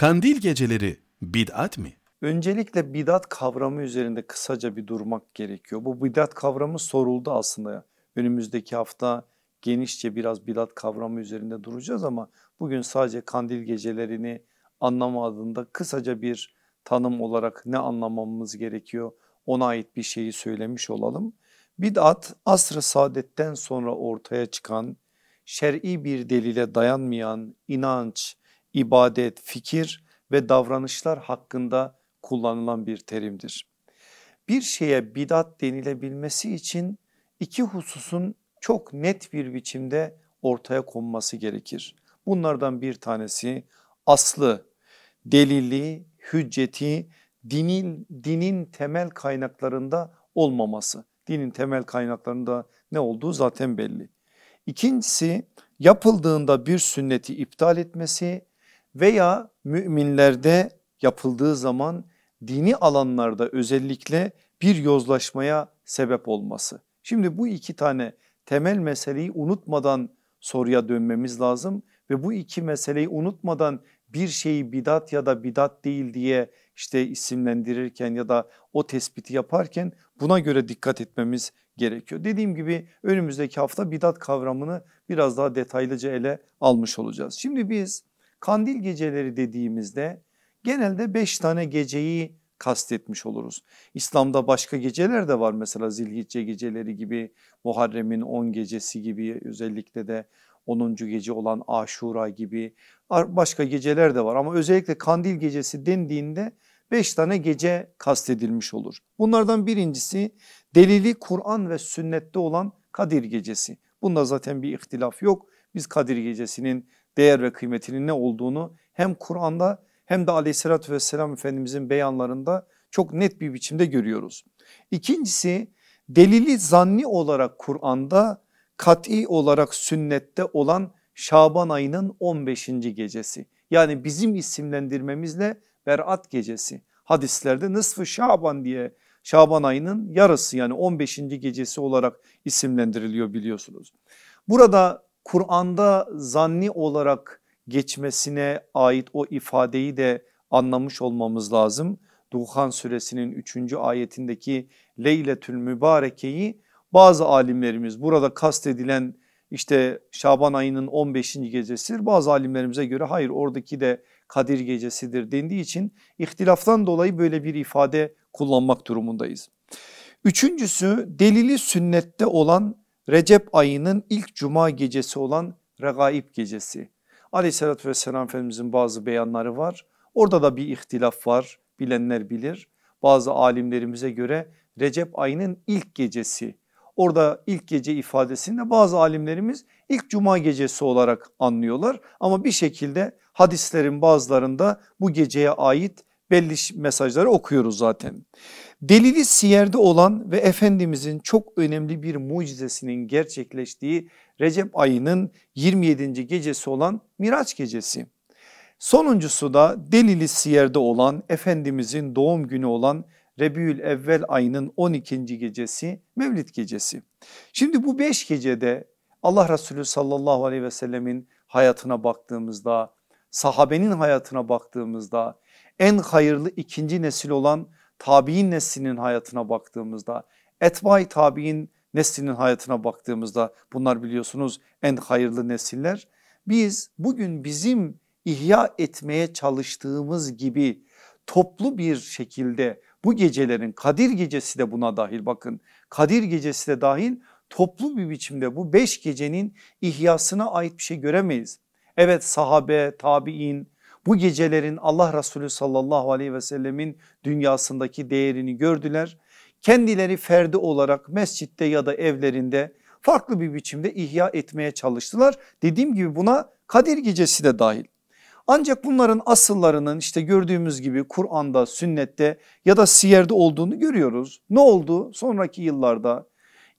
Kandil geceleri bid'at mı? Öncelikle bidat kavramı üzerinde kısaca bir durmak gerekiyor. Bu bidat kavramı soruldu aslında. Önümüzdeki hafta genişçe biraz bidat kavramı üzerinde duracağız ama bugün sadece kandil gecelerini anlamı adında kısaca bir tanım olarak ne anlamamız gerekiyor ona ait bir şeyi söylemiş olalım. Bidat asr-ı saadetten sonra ortaya çıkan şer'i bir delile dayanmayan inanç, ibadet, fikir ve davranışlar hakkında kullanılan bir terimdir. Bir şeye bidat denilebilmesi için iki hususun çok net bir biçimde ortaya konması gerekir. Bunlardan bir tanesi aslı, delili, hücceti dinin, dinin temel kaynaklarında olmaması. Dinin temel kaynaklarında ne olduğu zaten belli. İkincisi yapıldığında bir sünneti iptal etmesi veya müminlerde yapıldığı zaman dini alanlarda özellikle bir yozlaşmaya sebep olması. Şimdi bu iki tane temel meseleyi unutmadan soruya dönmemiz lazım ve bu iki meseleyi unutmadan bir şeyi bidat ya da bidat değil diye işte isimlendirirken ya da o tespiti yaparken buna göre dikkat etmemiz gerekiyor. Dediğim gibi önümüzdeki hafta bidat kavramını biraz daha detaylıca ele almış olacağız. Şimdi biz Kandil geceleri dediğimizde genelde beş tane geceyi kastetmiş oluruz. İslam'da başka geceler de var mesela zilhicce geceleri gibi Muharrem'in 10 gecesi gibi özellikle de 10. gece olan Aşura gibi başka geceler de var ama özellikle Kandil gecesi dendiğinde 5 tane gece kastedilmiş olur. Bunlardan birincisi delili Kur'an ve sünnette olan Kadir gecesi. Bunda zaten bir ihtilaf yok. Biz Kadir gecesinin değer ve kıymetinin ne olduğunu hem Kur'an'da hem de aleyhissalatü vesselam Efendimizin beyanlarında çok net bir biçimde görüyoruz. İkincisi delili zanni olarak Kur'an'da kat'i olarak sünnette olan Şaban ayının 15. gecesi. Yani bizim isimlendirmemizle Berat gecesi. Hadislerde nısfı Şaban diye Şaban ayının yarısı yani 15. gecesi olarak isimlendiriliyor biliyorsunuz. Burada Kur'an'da zanni olarak geçmesine ait o ifadeyi de anlamış olmamız lazım. Duhan suresinin 3. ayetindeki Leyletül Mübareke'yi bazı alimlerimiz burada kastedilen işte Şaban ayının 15. gecesidir. Bazı alimlerimize göre hayır oradaki de Kadir gecesidir dendiği için ihtilaftan dolayı böyle bir ifade kullanmak durumundayız. Üçüncüsü delili sünnette olan Recep ayının ilk cuma gecesi olan Regaib gecesi. Aleyhissalatü vesselam Efendimizin bazı beyanları var. Orada da bir ihtilaf var bilenler bilir. Bazı alimlerimize göre Recep ayının ilk gecesi. Orada ilk gece ifadesinde bazı alimlerimiz ilk cuma gecesi olarak anlıyorlar. Ama bir şekilde hadislerin bazılarında bu geceye ait belli mesajları okuyoruz zaten. Delili Siyer'de olan ve Efendimizin çok önemli bir mucizesinin gerçekleştiği Recep ayının 27. gecesi olan Miraç gecesi. Sonuncusu da Delili Siyer'de olan Efendimizin doğum günü olan Rebiül Evvel ayının 12. gecesi Mevlid gecesi. Şimdi bu 5 gecede Allah Resulü sallallahu aleyhi ve sellemin hayatına baktığımızda, sahabenin hayatına baktığımızda, en hayırlı ikinci nesil olan tabi'in neslinin hayatına baktığımızda etbay tabi'in neslinin hayatına baktığımızda bunlar biliyorsunuz en hayırlı nesiller. Biz bugün bizim ihya etmeye çalıştığımız gibi toplu bir şekilde bu gecelerin Kadir gecesi de buna dahil bakın Kadir gecesi de dahil toplu bir biçimde bu beş gecenin ihyasına ait bir şey göremeyiz. Evet sahabe, tabi'in, bu gecelerin Allah Resulü sallallahu aleyhi ve sellemin dünyasındaki değerini gördüler. Kendileri ferdi olarak mescitte ya da evlerinde farklı bir biçimde ihya etmeye çalıştılar. Dediğim gibi buna Kadir gecesi de dahil. Ancak bunların asıllarının işte gördüğümüz gibi Kur'an'da, sünnette ya da siyerde olduğunu görüyoruz. Ne oldu? Sonraki yıllarda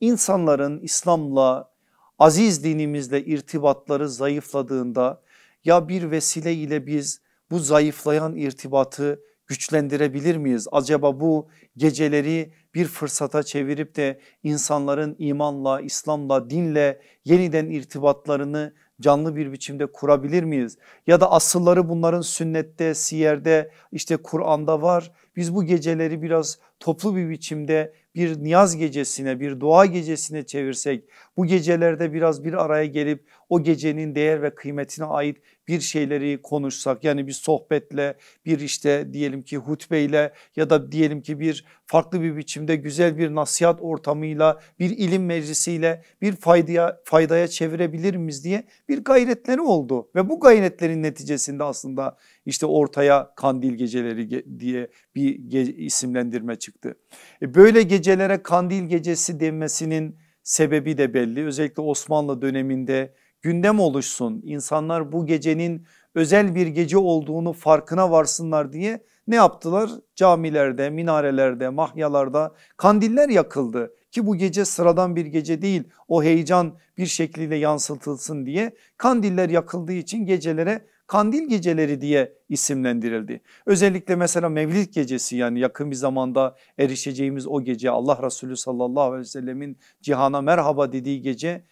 insanların İslam'la, aziz dinimizle irtibatları zayıfladığında ya bir vesile ile biz bu zayıflayan irtibatı güçlendirebilir miyiz? Acaba bu geceleri bir fırsata çevirip de insanların imanla, İslam'la, dinle yeniden irtibatlarını canlı bir biçimde kurabilir miyiz? Ya da asılları bunların sünnette, siyerde, işte Kur'an'da var. Biz bu geceleri biraz toplu bir biçimde bir niyaz gecesine, bir dua gecesine çevirsek, bu gecelerde biraz bir araya gelip o gecenin değer ve kıymetine ait bir şeyleri konuşsak yani bir sohbetle bir işte diyelim ki hutbeyle ya da diyelim ki bir farklı bir biçimde güzel bir nasihat ortamıyla bir ilim meclisiyle bir faydaya, faydaya çevirebilir miyiz diye bir gayretleri oldu ve bu gayretlerin neticesinde aslında işte ortaya kandil geceleri diye bir ge isimlendirme çıktı. E böyle gecelere kandil gecesi denmesinin sebebi de belli özellikle Osmanlı döneminde gündem oluşsun. insanlar bu gecenin özel bir gece olduğunu farkına varsınlar diye ne yaptılar? Camilerde, minarelerde, mahyalarda kandiller yakıldı ki bu gece sıradan bir gece değil o heyecan bir şekilde yansıtılsın diye kandiller yakıldığı için gecelere kandil geceleri diye isimlendirildi. Özellikle mesela Mevlid gecesi yani yakın bir zamanda erişeceğimiz o gece Allah Resulü sallallahu aleyhi ve sellemin cihana merhaba dediği gece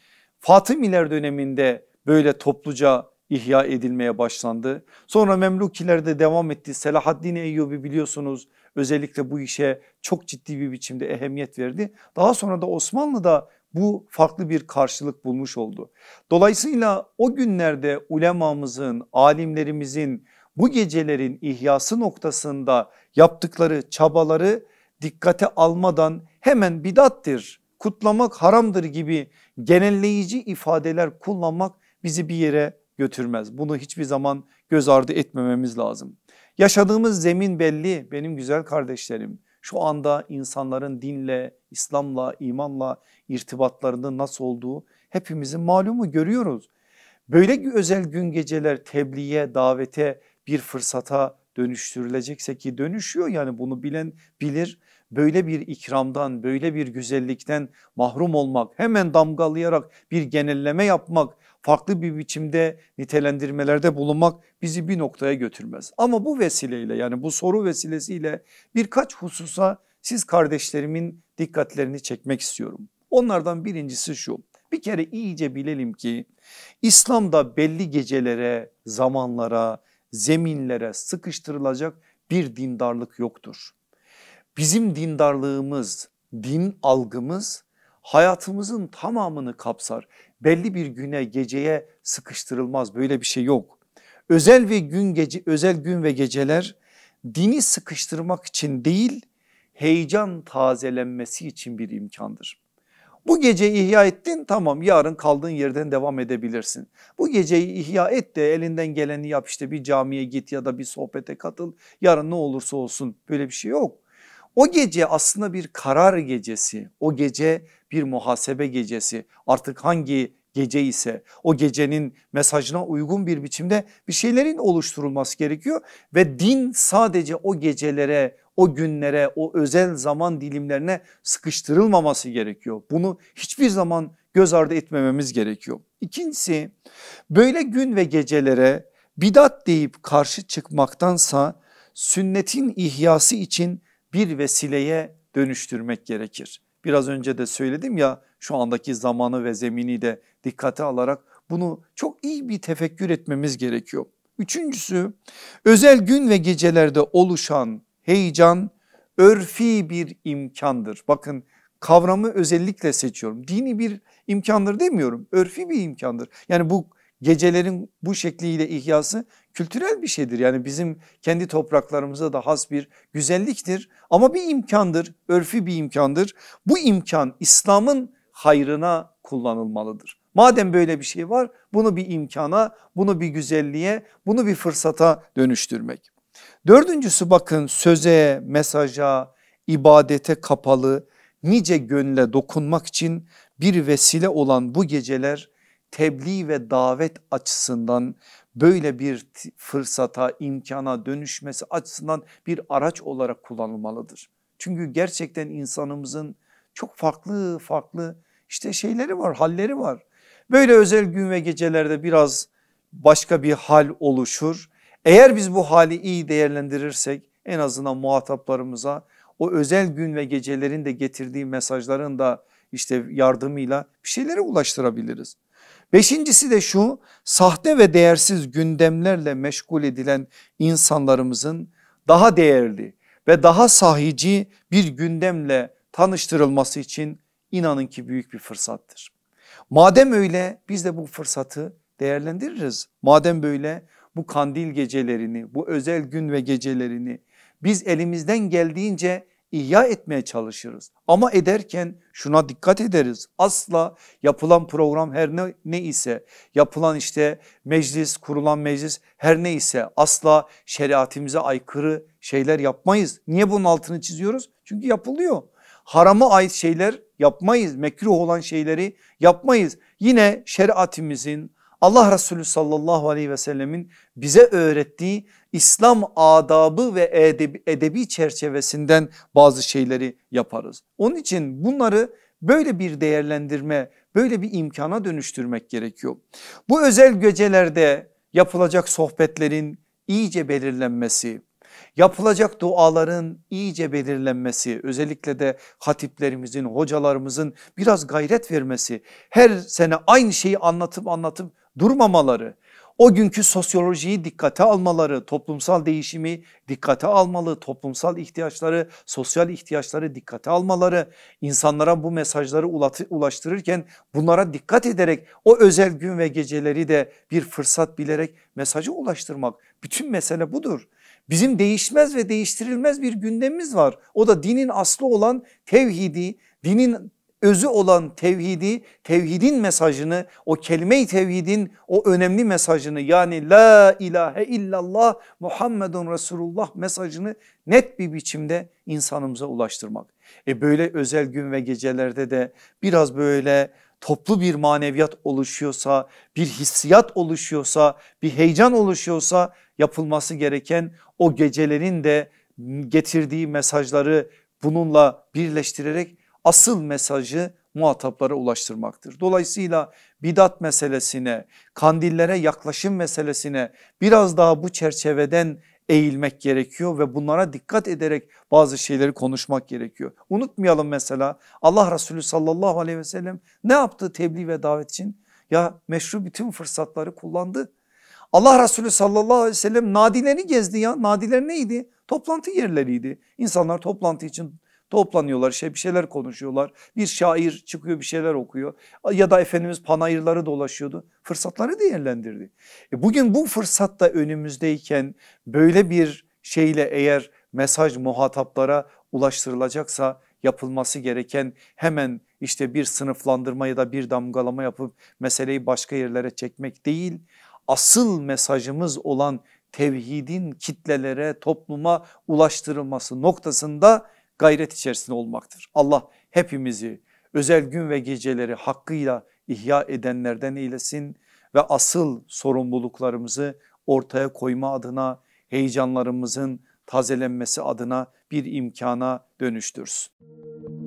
Fatımiler döneminde böyle topluca ihya edilmeye başlandı. Sonra Memlukilerde devam etti. Selahaddin Eyyubi biliyorsunuz özellikle bu işe çok ciddi bir biçimde ehemmiyet verdi. Daha sonra da Osmanlı'da bu farklı bir karşılık bulmuş oldu. Dolayısıyla o günlerde ulemamızın, alimlerimizin bu gecelerin ihyası noktasında yaptıkları çabaları dikkate almadan hemen bidattir kutlamak haramdır gibi genelleyici ifadeler kullanmak bizi bir yere götürmez. Bunu hiçbir zaman göz ardı etmememiz lazım. Yaşadığımız zemin belli benim güzel kardeşlerim. Şu anda insanların dinle, İslam'la, imanla irtibatlarının nasıl olduğu hepimizin malumu görüyoruz. Böyle özel gün geceler tebliğe, davete bir fırsata dönüştürülecekse ki dönüşüyor yani bunu bilen bilir böyle bir ikramdan böyle bir güzellikten mahrum olmak hemen damgalayarak bir genelleme yapmak farklı bir biçimde nitelendirmelerde bulunmak bizi bir noktaya götürmez. Ama bu vesileyle yani bu soru vesilesiyle birkaç hususa siz kardeşlerimin dikkatlerini çekmek istiyorum. Onlardan birincisi şu bir kere iyice bilelim ki İslam'da belli gecelere, zamanlara, zeminlere sıkıştırılacak bir dindarlık yoktur. Bizim dindarlığımız, din algımız hayatımızın tamamını kapsar. Belli bir güne geceye sıkıştırılmaz böyle bir şey yok. Özel ve gün gece özel gün ve geceler dini sıkıştırmak için değil heyecan tazelenmesi için bir imkandır. Bu gece ihya ettin tamam yarın kaldığın yerden devam edebilirsin. Bu geceyi ihya et de elinden geleni yap işte bir camiye git ya da bir sohbete katıl. Yarın ne olursa olsun böyle bir şey yok. O gece aslında bir karar gecesi, o gece bir muhasebe gecesi. Artık hangi gece ise o gecenin mesajına uygun bir biçimde bir şeylerin oluşturulması gerekiyor ve din sadece o gecelere o günlere o özel zaman dilimlerine sıkıştırılmaması gerekiyor. Bunu hiçbir zaman göz ardı etmememiz gerekiyor. İkincisi böyle gün ve gecelere bidat deyip karşı çıkmaktansa sünnetin ihyası için bir vesileye dönüştürmek gerekir. Biraz önce de söyledim ya şu andaki zamanı ve zemini de dikkate alarak bunu çok iyi bir tefekkür etmemiz gerekiyor. Üçüncüsü özel gün ve gecelerde oluşan heyecan örfi bir imkandır. Bakın kavramı özellikle seçiyorum. Dini bir imkandır demiyorum. Örfi bir imkandır. Yani bu gecelerin bu şekliyle ihyası kültürel bir şeydir. Yani bizim kendi topraklarımıza da has bir güzelliktir ama bir imkandır, örfü bir imkandır. Bu imkan İslam'ın hayrına kullanılmalıdır. Madem böyle bir şey var bunu bir imkana, bunu bir güzelliğe, bunu bir fırsata dönüştürmek. Dördüncüsü bakın söze, mesaja, ibadete kapalı nice gönle dokunmak için bir vesile olan bu geceler tebliğ ve davet açısından böyle bir fırsata imkana dönüşmesi açısından bir araç olarak kullanılmalıdır. Çünkü gerçekten insanımızın çok farklı farklı işte şeyleri var halleri var. Böyle özel gün ve gecelerde biraz başka bir hal oluşur. Eğer biz bu hali iyi değerlendirirsek en azından muhataplarımıza o özel gün ve gecelerin de getirdiği mesajların da işte yardımıyla bir şeylere ulaştırabiliriz. Beşincisi de şu sahte ve değersiz gündemlerle meşgul edilen insanlarımızın daha değerli ve daha sahici bir gündemle tanıştırılması için inanın ki büyük bir fırsattır. Madem öyle biz de bu fırsatı değerlendiririz. Madem böyle bu kandil gecelerini, bu özel gün ve gecelerini biz elimizden geldiğince ihya etmeye çalışırız. Ama ederken şuna dikkat ederiz. Asla yapılan program her ne, ne ise yapılan işte meclis kurulan meclis her ne ise asla şeriatimize aykırı şeyler yapmayız. Niye bunun altını çiziyoruz? Çünkü yapılıyor. Harama ait şeyler yapmayız. Mekruh olan şeyleri yapmayız. Yine şeriatimizin Allah Resulü sallallahu aleyhi ve sellemin bize öğrettiği İslam adabı ve edebi, edebi çerçevesinden bazı şeyleri yaparız. Onun için bunları böyle bir değerlendirme böyle bir imkana dönüştürmek gerekiyor. Bu özel gecelerde yapılacak sohbetlerin iyice belirlenmesi, yapılacak duaların iyice belirlenmesi özellikle de hatiplerimizin hocalarımızın biraz gayret vermesi her sene aynı şeyi anlatıp anlatıp durmamaları, o günkü sosyolojiyi dikkate almaları, toplumsal değişimi dikkate almalı, toplumsal ihtiyaçları, sosyal ihtiyaçları dikkate almaları, insanlara bu mesajları ulaştırırken bunlara dikkat ederek o özel gün ve geceleri de bir fırsat bilerek mesajı ulaştırmak. Bütün mesele budur. Bizim değişmez ve değiştirilmez bir gündemimiz var. O da dinin aslı olan tevhidi, dinin özü olan tevhidi, tevhidin mesajını, o kelime-i tevhidin o önemli mesajını yani la ilahe illallah Muhammedun Resulullah mesajını net bir biçimde insanımıza ulaştırmak. E böyle özel gün ve gecelerde de biraz böyle toplu bir maneviyat oluşuyorsa, bir hissiyat oluşuyorsa, bir heyecan oluşuyorsa yapılması gereken o gecelerin de getirdiği mesajları bununla birleştirerek asıl mesajı muhataplara ulaştırmaktır. Dolayısıyla bidat meselesine, kandillere yaklaşım meselesine biraz daha bu çerçeveden eğilmek gerekiyor ve bunlara dikkat ederek bazı şeyleri konuşmak gerekiyor. Unutmayalım mesela Allah Resulü sallallahu aleyhi ve sellem ne yaptı tebliğ ve davet için? Ya meşru bütün fırsatları kullandı. Allah Resulü sallallahu aleyhi ve sellem nadileri gezdi ya. Nadiler neydi? Toplantı yerleriydi. İnsanlar toplantı için Toplanıyorlar işte bir şeyler konuşuyorlar. Bir şair çıkıyor bir şeyler okuyor. Ya da Efendimiz panayırları dolaşıyordu. Fırsatları değerlendirdi. E bugün bu fırsatta önümüzdeyken böyle bir şeyle eğer mesaj muhataplara ulaştırılacaksa yapılması gereken hemen işte bir sınıflandırma ya da bir damgalama yapıp meseleyi başka yerlere çekmek değil asıl mesajımız olan tevhidin kitlelere topluma ulaştırılması noktasında gayret içerisinde olmaktır. Allah hepimizi özel gün ve geceleri hakkıyla ihya edenlerden eylesin ve asıl sorumluluklarımızı ortaya koyma adına heyecanlarımızın tazelenmesi adına bir imkana dönüştürsün.